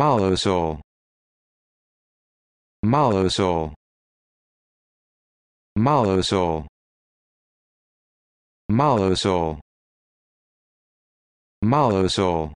Malosol Malosol Malosol Malosol Malosol